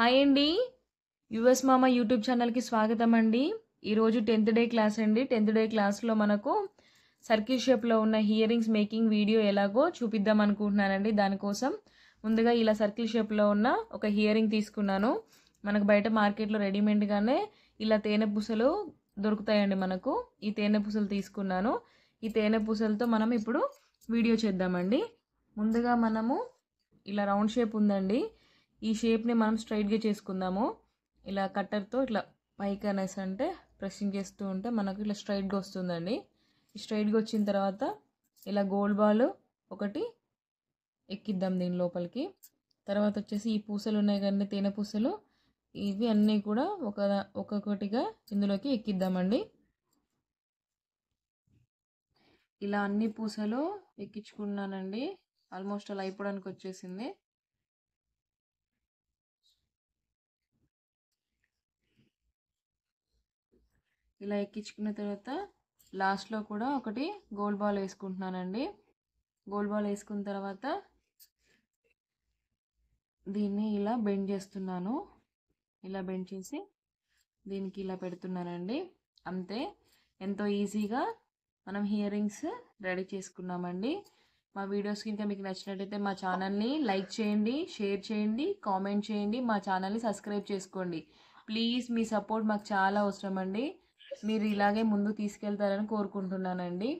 hi అండి US మామ YouTube ఛానల్కి స్వాగతం అండి ఈరోజు టెన్త్ డే క్లాస్ అండి టెన్త్ డే క్లాస్లో మనకు సర్కిల్ షేప్లో ఉన్న హియరింగ్స్ మేకింగ్ వీడియో ఎలాగో చూపిద్దాం అనుకుంటున్నానండి దానికోసం ముందుగా ఇలా సర్కిల్ షేప్లో ఉన్న ఒక హియరింగ్ తీసుకున్నాను మనకు బయట మార్కెట్లో రెడీమేడ్గానే ఇలా తేనె పూసలు దొరుకుతాయండి మనకు ఈ తేనె పూసలు తీసుకున్నాను ఈ తేనె పూసలతో మనం ఇప్పుడు వీడియో చేద్దామండి ముందుగా మనము ఇలా రౌండ్ షేప్ ఉందండి ఈ షేప్ని మనం స్ట్రైట్గా చేసుకుందాము ఇలా కట్టర్తో ఇట్లా పైకి అనేసి అంటే ప్రెస్సింగ్ చేస్తూ ఉంటే మనకు ఇట్లా స్ట్రైట్గా వస్తుందండి స్ట్రైట్గా వచ్చిన తర్వాత ఇలా గోల్డ్ బాల్ ఒకటి ఎక్కిద్దాం దీని లోపలికి తర్వాత వచ్చేసి ఈ పూసలు ఉన్నాయి కానీ తేనె పూసలు ఇవి అన్నీ కూడా ఒక ఒక్కొక్కటిగా ఇందులోకి ఎక్కిద్దామండి ఇలా అన్ని పూసలు ఎక్కించుకున్నానండి ఆల్మోస్ట్ అలా అయిపోవడానికి వచ్చేసింది ఇలా ఎక్కించుకున్న తర్వాత లాస్ట్లో కూడా ఒకటి గోల్ బాల్ వేసుకుంటున్నానండి గోల్ బాల్ వేసుకున్న తర్వాత దీన్ని ఇలా బెండ్ చేస్తున్నాను ఇలా బెండ్ చేసి దీనికి ఇలా పెడుతున్నానండి అంతే ఎంతో ఈజీగా మనం హియరింగ్స్ రెడీ చేసుకున్నామండి మా వీడియోస్ ఇంకా మీకు నచ్చినట్టయితే మా ఛానల్ని లైక్ చేయండి షేర్ చేయండి కామెంట్ చేయండి మా ఛానల్ని సబ్స్క్రైబ్ చేసుకోండి ప్లీజ్ మీ సపోర్ట్ మాకు చాలా అవసరం అండి మీరు ఇలాగే ముందు తీసుకెళ్తారని కోరుకుంటున్నానండి